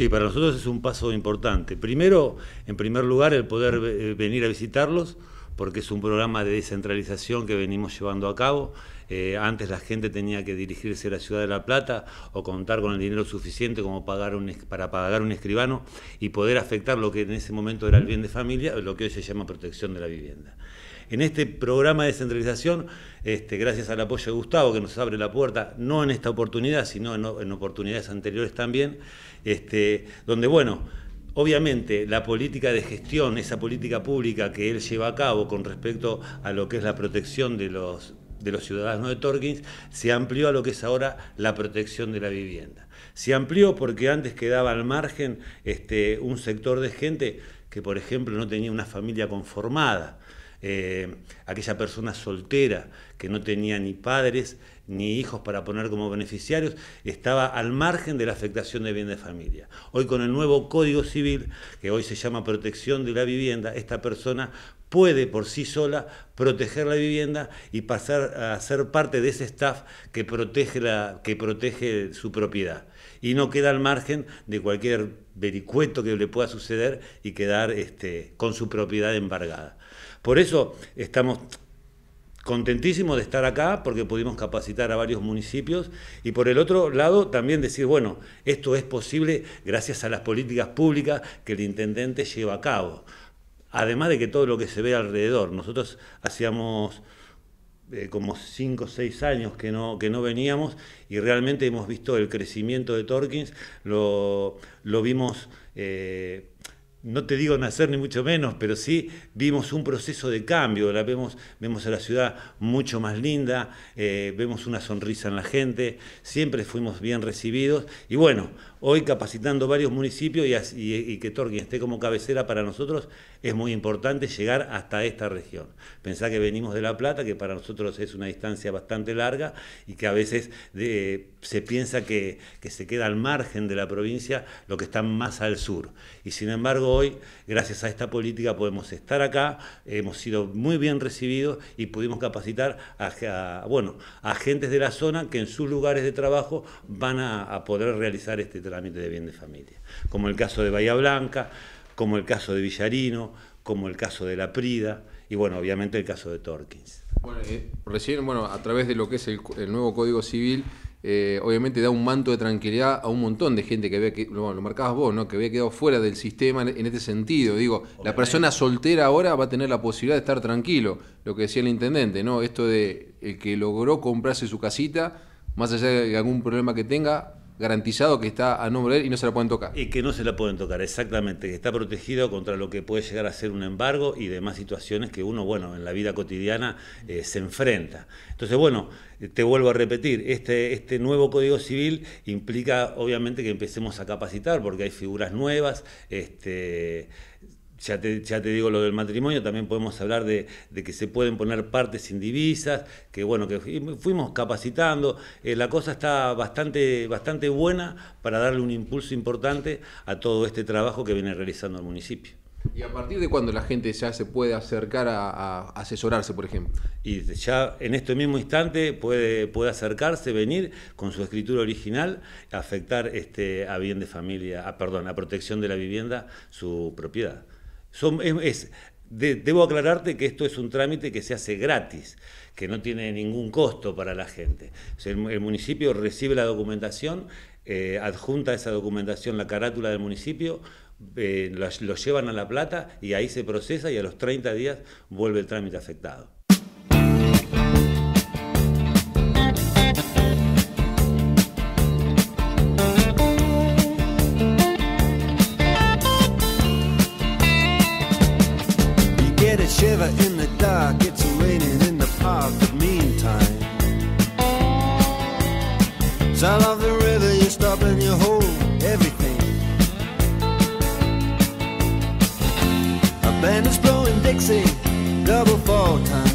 Sí, para nosotros es un paso importante. Primero, en primer lugar, el poder eh, venir a visitarlos, porque es un programa de descentralización que venimos llevando a cabo. Eh, antes la gente tenía que dirigirse a la ciudad de La Plata o contar con el dinero suficiente como para pagar un escribano y poder afectar lo que en ese momento era el bien de familia, lo que hoy se llama protección de la vivienda en este programa de descentralización, este, gracias al apoyo de Gustavo que nos abre la puerta, no en esta oportunidad, sino en, oportunidades anteriores también, este, donde bueno, Obviamente, la política de gestión, esa política pública que él lleva a cabo con respecto a lo que es la protección de los, ciudadanos de Torkins, se amplió a lo que es ahora la protección de la vivienda. Se amplió porque antes quedaba al margen este, un sector de gente que, por ejemplo, no tenía una familia conformada. Eh, aquella persona soltera que no tenía ni padres ni hijos para poner como beneficiarios, estaba al margen de la afectación de bien de familia. Hoy con el nuevo Código Civil, que hoy se llama Protección de la Vivienda, esta persona puede por sí sola proteger la vivienda y pasar a ser parte de ese staff que protege, la, que protege su propiedad. Y no queda al margen de cualquier vericueto que le pueda suceder y quedar este, con su propiedad embargada. Por eso estamos contentísimos de estar acá porque pudimos capacitar a varios municipios y por el otro lado también decir, bueno, esto es posible gracias a las políticas públicas que el intendente lleva a cabo además de que todo lo que se ve alrededor. Nosotros hacíamos eh, como 5 o 6 años que no, que no veníamos y realmente hemos visto el crecimiento de Torkins, lo, lo vimos eh, no te digo nacer ni mucho menos, pero sí vimos un proceso de cambio, la vemos, vemos a la ciudad mucho más linda, eh, vemos una sonrisa en la gente, siempre fuimos bien recibidos y bueno, hoy capacitando varios municipios y, que Torquín esté como cabecera para nosotros es muy importante llegar hasta esta región. Pensá que venimos de La Plata, que para nosotros es una distancia bastante larga y que a veces se piensa que, que se queda al margen de la provincia lo que está más al sur y sin embargo hoy, gracias a esta política, podemos estar acá, hemos sido muy bien recibidos y pudimos capacitar a, bueno, agentes de la zona que en sus lugares de trabajo van a, poder realizar este trámite de bien de familia, como el caso de Bahía Blanca, como el caso de Villarino, como el caso de La Prida y bueno, obviamente el caso de Torkins. Eh, recién, bueno, a través de lo que es el nuevo Código Civil, eh, obviamente da un manto de tranquilidad a un montón de gente que había que, lo marcabas vos, ¿no? Que había quedado fuera del sistema en, este sentido. Digo, la persona soltera ahora va a tener la posibilidad de estar tranquilo, lo que decía el intendente, ¿no? Esto de el que logró comprarse su casita, más allá de algún problema que tenga, garantizado que está a nombre de él y no se la pueden tocar. Y que no se la pueden tocar, exactamente, que está protegido contra lo que puede llegar a ser un embargo y demás situaciones que uno, bueno, en la vida cotidiana eh, se enfrenta. Entonces, bueno, te vuelvo a repetir, este, este nuevo Código Civil implica obviamente que empecemos a capacitar porque hay figuras nuevas, este, ya te, digo lo del matrimonio, también podemos hablar de, que se pueden poner partes indivisas, que bueno, que fuimos capacitando, eh, la cosa está bastante, bastante buena para darle un impulso importante a todo este trabajo que viene realizando el municipio. ¿Y a partir de cuándo la gente ya se puede acercar a, asesorarse, por ejemplo? Y ya en este mismo instante puede, puede acercarse, venir con su escritura original, afectar este, a bien de familia, perdón, a protección de la vivienda, su propiedad debo aclararte que esto es un trámite que se hace gratis, que no tiene ningún costo para la gente. el, municipio recibe la documentación, eh, adjunta esa documentación la carátula del municipio, eh, lo llevan a La Plata y ahí se procesa y a los 30 días vuelve el trámite afectado. Sound of the river, you stop and you hold everything. A band is blowing Dixie, double fall time.